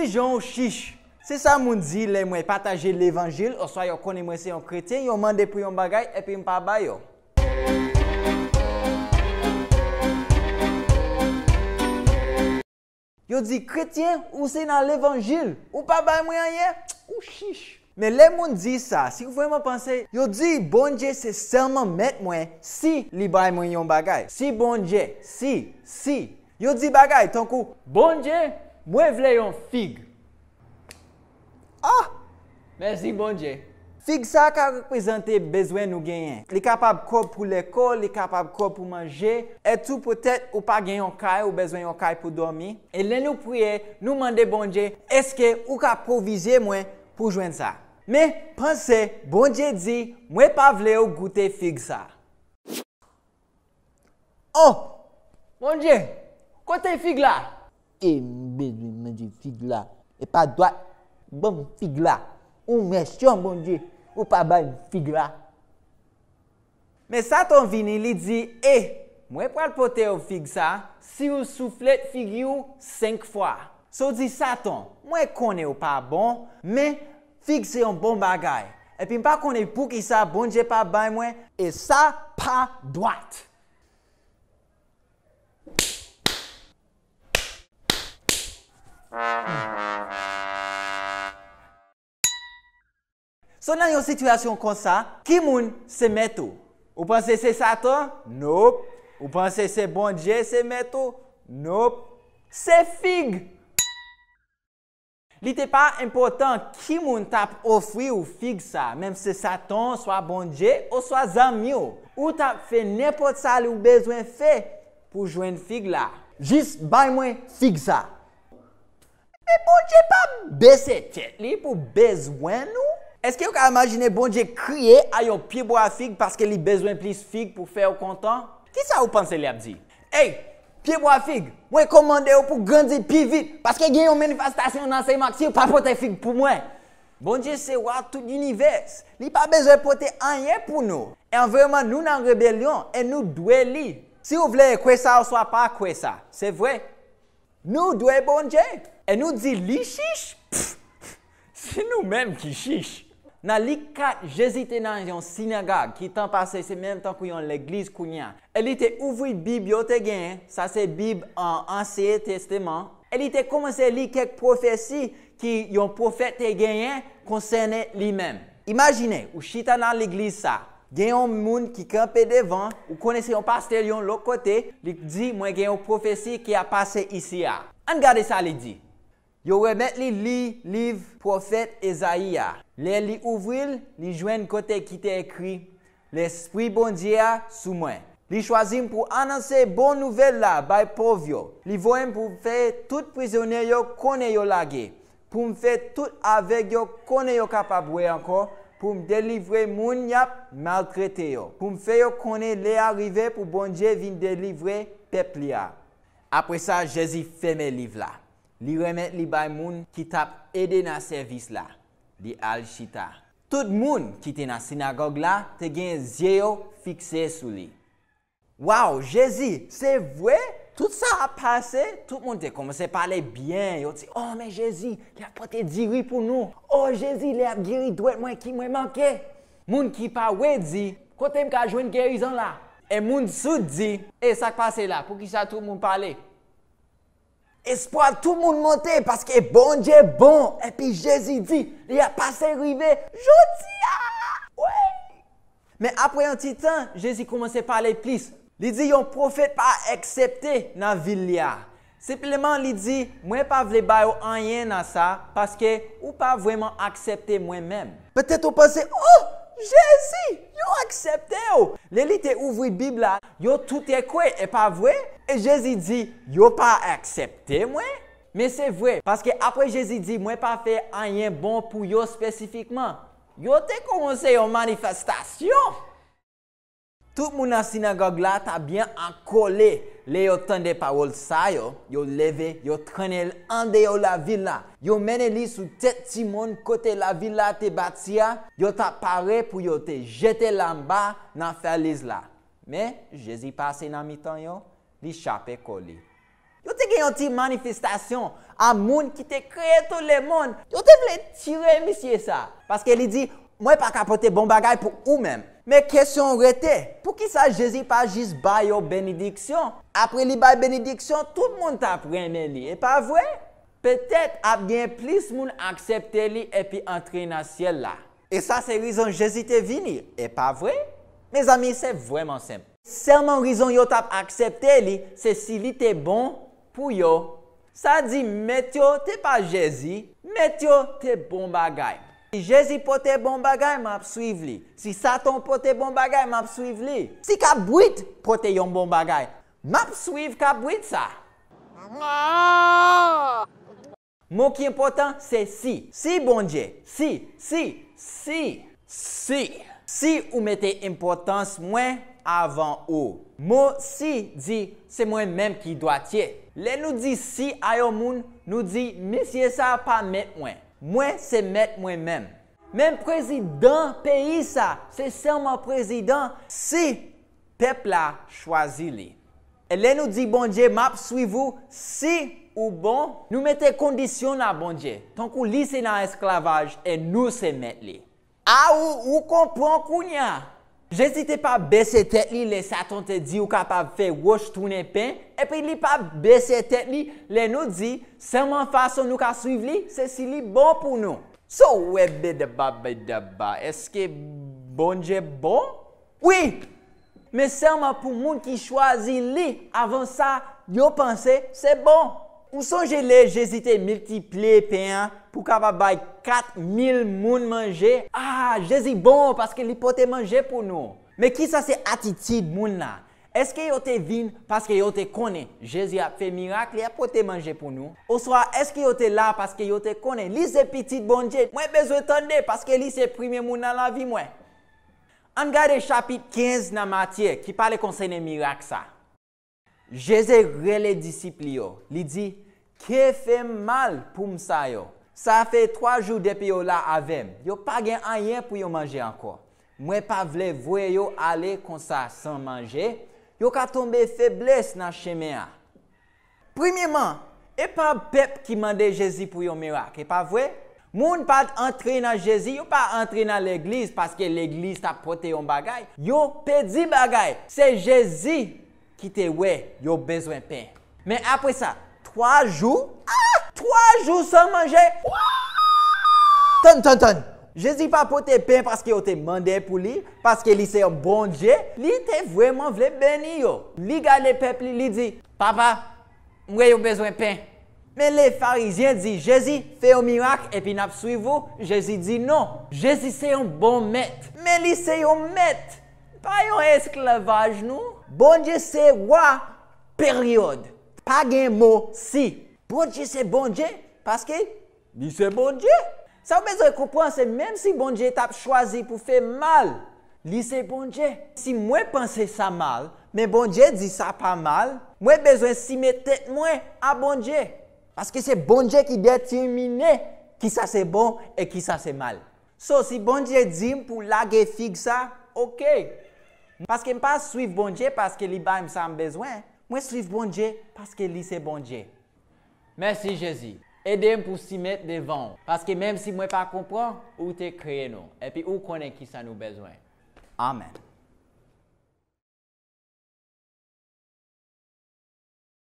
Si jan ou chiche, se sa moun di le mwen pataje l'evangil ou swa yo koni mwen se yon kretien, yo mande pou yon bagay epi mpa bay yo. Yo di kretien ou se nan l'evangil ou pa bay mwen ye? Ou chiche. Me le moun di sa, si kou fwen mwen panse, yo di bonje se serman met mwen si li bay mwen yon bagay. Si bonje, si, si. Yo di bagay tonkou bonje. Mwen vle yon fig. Ah! Mersi, bonje. Fig sa ka reprezenti bezwen nou genyen. Li kapab kor pou lekor, li kapab kor pou manje. Etou, potet, ou pa genyon kaj ou bezwenyon kaj pou domi. E len nou priye, nou mande bonje, eske ou ka provize mwen pou jwen sa. Me, pense, bonje di, mwen pa vle ou goute fig sa. Oh! Bondje, kwa te fig la? E nou! Ben di men di fig la, e pa doat, bon fig la. Un mesyon bon di, ou pa bay fig la. Me saton vini li di, e, eh, mwen pou alpote ou fig sa, si ou souflet fig you senk fwa. So di saton, mwen kone ou pa bon, men fig se yon bon bagay. Epi mpa kone pou ki sa bon di pa bay mwen, e sa pa doat. Son nan yon situasyon kon sa, ki moun se metou? Ou panse se satan? Nope. Ou panse se bonje se metou? Nope. Se fig! Li te pa important ki moun tap ofri ou fig sa, menm se satan, swa bonje, ou swa zanmyo. Ou tap fe nepot sal ou bezwen fe pou jwen fig la. Jis bay mwen fig sa. Mè e Bonje pa bese tet li pou bezwen nou? Eske yo ka imagine Bonje kriye a yo piebo a fig paske li bezwen plis fig pou fè ou kontan? Ki sa ou panse li ap di? Ey, piebo a fig, mwen komande ou pou gandzi pi vit paske gen yon manifestasyon nan se maxi ou pa pote fig pou mwen. Bonje se wak tout l'univers. Li pa bezwen pote anye pou nou. E Enverman nou nan rebelyon, e nou dwe li. Si ou vle kwe sa ou swa pa kwe sa, se vwe, Nous bon Dieu? Et nous dit li chiche. C'est nous-mêmes qui chiche. Dans les quatre, était dans une synagogue qui t'en passé, c'est même temps que l'église il Elle était ouvrit bibliothèque, hein. ça c'est Bible en Ancien Testament. Elle était commencé à lire quelques prophéties qui ont prophète gagné concernaient lui-même. Imaginez, ou chita dans l'église ça. genyon moun ki ke anpe devan, ou kone se yon pastel yon lok kote, li di mwen genyon profesi ki a pase isi a. An gade sa li di. Yo remet li li, liv, profet, ezayi a. Le li ouvril, li jwen kote ki te ekri, le spri bondye a sou mwen. Li chwazim pou ananse bon nouvel la bay pov yo. Li voyen pou fè tout prizyoneryo kone yo lage, pou m fè tout avek yo kone yo kapabwe anko, pou m delivre moun yap maltrete yo. Pou m feyo kone le arive pou bonje vin delivre pepli a. Apre sa, Jezi feme liv la. Li remet li bay moun ki tap ede na servis la. Li al chita. Tout moun ki te na sinagog la te genye zye yo fikse sou li. Waw, Jezi, se vwe? Tout ça a passé, tout le monde a commencé à parler bien. Ils ont dit, oh, mais Jésus, il a porté 10 riz pour nous. Oh, Jésus, il a guéri doit moi qui m'a manqué. Moun qui pas dit, quand tu as joué une guérison là. Et moun sous dit, et ça a passé là, pour qui ça tout le monde parlé? Espoir, tout le monde monter parce que bon Dieu est bon. Et puis Jésus dit, il a passé arrivé, je dis, ah, Mais après un petit temps, Jésus commencé à parler plus. Il dit profite prophète pas accepté dans la ville. Simplement, il dit moi pas vle pas faire rien ça parce que ou pas vraiment accepté moi-même. Peut-être vous pensez oh Jésus, yo accepté yo. L'élite ouvre la Bible, yo tout est quoi et pas vrai? Et Jésus dit yo pas accepté moi. Mais c'est vrai parce que après Jésus dit moi pas faire rien bon pour yo spécifiquement. Yo te commencé une manifestation. Tout moun nan sinagog la ta byan anko le. Le yo tande parol sa yo. Yo leve, yo trenel ande yo la vil la. Yo mene li sou tet ti moun kote la vil la te bati ya. Yo ta pare pou yo te jete lan ba nan feliz la. Me, jezi pase nan mi tan yo, li chape ko li. Yo te gen yon ti manifestasyon. A moun ki te kreye to le moun. Yo te vle tire misye sa. Paske li di... Mwen pa kapote bon bagay pou ou men. Men kesyon rete, pou ki sa Jezi pa jis bay yo benediksyon? Apre li bay benediksyon, tout moun tap rene li, e pa vwe? Petet ap gen plis moun aksepte li epi antre na siel la. E sa se rizon Jezi te vini, e pa vwe? Men zami, se vweman sem. Sermon rizon yo tap aksepte li, se si li te bon pou yo. Sa di met yo te pa Jezi, met yo te bon bagay. Si Jezi pote bon bagay, map suiv li. Si Satan pote bon bagay, map suiv li. Si Kabwit pote yon bon bagay, map suiv Kabwit sa. Mo ki important se si. Si bonje. Si, si, si. Si. Si ou mette importans mwen avan ou. Mo si di se mwen menm ki doa tie. Le nou di si ayon moun, nou di misye sa pa met mwen. Moi, c'est mettre moi-même. Même président pays, ça, c'est seulement président si peuple a choisi lui. Elle nous dit, bon Dieu, map, suivez-vous, si ou bon, nous mettez condition à bon Dieu. Tant qu'on lit, c'est dans l'esclavage et nous, c'est mettre lui. Ah, ou, ou comprend qu'on Jezite pa bese tet li le saton te di yo kapab fe wosh toune pen, epi li pa bese tet li le nou di, serman fason nou ka suive li, se si li bon pou nou. So, webe de ba be de ba, eske bon je bon? Oui! Me serman pou moun ki chwazi li, avan sa, yo pense, se bon. Ou sonje le Jezi te mirtiple pe an pou ka va bay 4,000 moun manje? Ah, Jezi bon paske li pote manje pou nou. Me ki sa se atitid moun la? Eske yo te vin paske yo te kone? Jezi a fe mirak, li a pote manje pou nou. Ou swa eske yo te la paske yo te kone? Li se pitit bonje, mwen bezwe tande paske li se prime moun nan la vi mwen. Angade chapit 15 nan matye ki pale konseyne mirak sa. Jezi rele disipl yo, li di, ke fe mal pou msa yo? Sa fe 3 jou depi yo la avem, yo pa gen anyen pou yo manje anko. Mwen pa vle vwe yo ale konsa san manje, yo ka tombe febles nan cheme a. Premyeman, e pa pep ki mande Jezi pou yo mirak, e pa vwe? Moun pa entri nan Jezi, yo pa entri nan l'eglis, paske l'eglis ta pote yon bagay, yo pedi bagay, se Jezi. Ki te we, yo bezwen pen. Men apre sa, 3 jou, 3 jou san manje, ton ton ton. Jezi pa pote pen paske yo te mande pou li, paske li se yon bon dje, li te vweman vle beni yo. Li ga le pepli, li di, papa, mwe yo bezwen pen. Men le farizyen di, Jezi, fe yon mirak, epinap sui vou, Jezi di non. Jezi se yon bon met. Men li se yon met. Pas un esclavage, non. Bon Dieu, c'est quoi période. Pas un mot si. Bon Dieu, c'est bon Dieu, parce que c'est bon Dieu. Ça besoin de comprendre, c'est même si bon Dieu t'a choisi pour faire mal, lui c'est bon Dieu. Si moi pensais ça mal, mais bon Dieu dit ça pas mal, moi besoin si mettre tête moi à bon Dieu. Parce que c'est bon Dieu qui détermine qui ça c'est bon et qui ça c'est mal. So, si bon Dieu dit pour laguer fixe ça, ok. Paske m pa suiv bonje paske li ba m san bezwen, mwen suiv bonje paske li se bonje. Mersi Jezi, edem pou si met devan, paske menm si mwen pa kompran, ou te kreye nou, epi ou konen ki san nou bezwen. Amen.